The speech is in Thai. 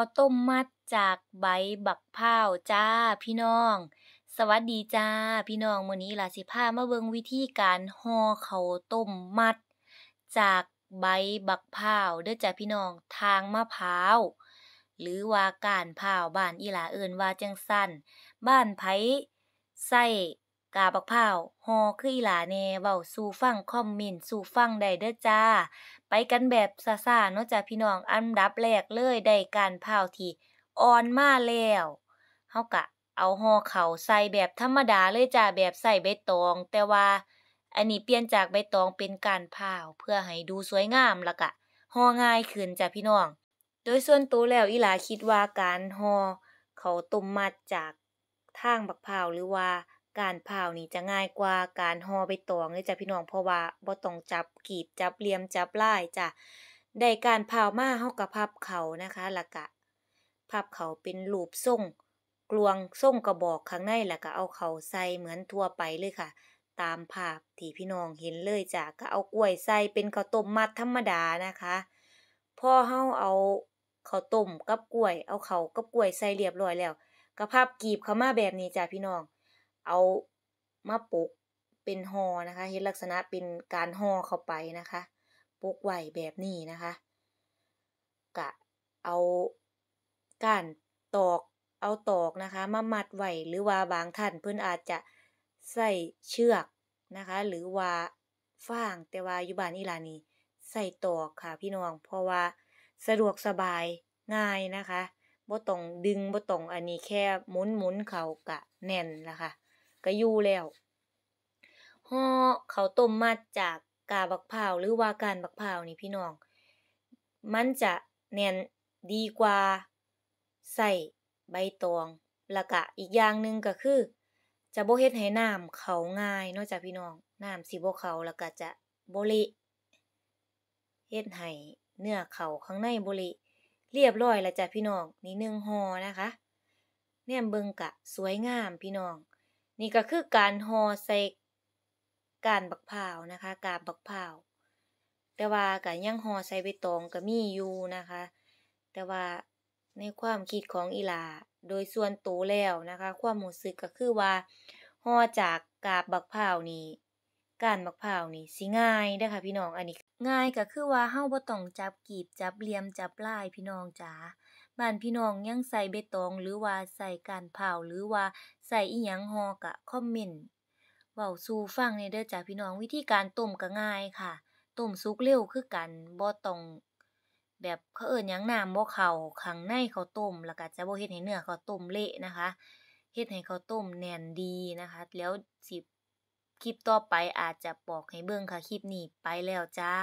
ข้าวต้มมัดจากใบบักเผาจ้าพี่น้อง สวัสดีจ้าพี่น้องมื้อนี้ล่ะสิพามาเบิ่งวิธีการห่อข้าวต้มมัดจากใบบักเผาเด้อจ้าพี่น้องทางมะพร้าว หรือว่าการเผาบ้านอีหลาเอิ้นว่าจังสั่นบ้านไผใส่กาบักเผ้าหอคืออีหลาแน่เว้าสู่ฟังคอมเมนต์สู่ฟังได้เด้อจ้า ไปกันแบบซาๆ เนาะจ้าพี่น้องอันดับแรกเลยได้การเผ้าที่อ่อนมาแล้วเฮากะ เอาห่อเขาใส่แบบธรรมดาเลยจ้าแบบใส่ใบตอง แต่ว่า อันนี้เปลี่ยนจากใบตองเป็นการเผ้าเพื่อให้ดูสวยงามละกะห่อง่ายขึ้นจ้ะพี่น้องโดยส่วนตัวแล้วอีหลาคิดว่าการห่อเขาตุ่มมัดจากทางบักเผ้าหรือว่าการเผานี่จะง่ายกว่าการห่อใบตองเลยจ้ะพี่น้อง เพราะว่าบ่ต้องจับกีบจับเหลี่ยมจับลายจ้ะได้การเผามาเฮากะพับเขานะคะแล้วก็พับเขาเป็นรูปทรงกลวงส่งกระบอกข้างในแล้วก็เอาเขาใส่เหมือนทั่วไปเลยค่ะ ตามภาพที่พี่น้องเห็นเลยจ้ะ ก็เอากล้วยใส่เป็นข้าวต้มมัดธรรมดานะคะพอเฮาเอาข้าวต้มกับกล้วยเอาเขากับกล้วยใส่เรียบร้อยแล้ว ก็พับกีบเข้ามาแบบนี้จ้ะพี่น้องเอามาปกเป็นห่อนะคะ เห็นลักษณะเป็นการห่อเข้าไปนะคะ ปกไหวแบบนี้นะคะ กะเอาการตอกเอาตอกนะคะ มามัดไหว หรือว่าบางท่านเพื่อนอาจจะใส่เชือกนะคะ หรือว่าฟางแต่ว่าอยู่บ้านอีลานีใส่ตอกค่ะพี่น้องเพราะว่าสะดวกสบายง่ายนะคะบ่ต้องดึงบ่ต้องอันนี้แค่หมุนหมุนเขากะแน่นละค่ะก็อยู่แล้ว ห่อเขาต้มมาจากกาบักเผาหรือว่าการบักเผานี่พี่น้อง มันจะแน่นดีกว่า ใส่ ใบตองละกะอีกอย่างหนึ่งก็คือ จะโบเฮ็ดให้น้ำเขาง่ายนอกจากพี่น้องน้ำสีโบเขาละกะจะโบลิเฮ็ดให้เนื้อเขาข้างในโบลิเรียบร้อยละจ้ะพี่น้อง นี่หนึ่งห่อนะคะเนี่ยเบิงกะสวยงามพี่น้องนี่ก็คือการห่อใส่การบักเผานะคะ การบักเผาแต่ว่าก็ยังห่อใส่ใบตองก็มีอยู่นะคะ แต่ว่าในความคิดของอีลาโดยส่วนตัวแล้วนะคะความรู้สึกก็คือว่า ห่อจากกาบบักเผานี้การบักเผานี่สิง่ายนด้ค่ะพี่น้องอันนี้ ง่ายก็คือว่าเฮาบ่ต้องจับกีบจับเหลี่ยมจับลายพี่น้องจ๋าบ้านพี่น้องยังใส่เบตองหรือว่าใส่การเผาหรือว่าใส่อีหยังหอกะคอมเมนต์ว้าสู่ฟังในเด้อจ้กพี่น้องวิธีการต้มก็ง่ายค่ะต้มสุกเร็วคือกันบ่ต้องแบบเขาเอิญหยังน้ำบ่เข้าขังในเขาต้มแล้วก็จะบ่เฮ็ดให้เนื้อเขาต้มเละนะคะเฮ็ดให้เขาต้มแน่นดีนะคะ แล้วสิคลิปต่อไปอาจจะบอกให้เบิ่งค่ะ คลิปนี้ไปแล้วจ้า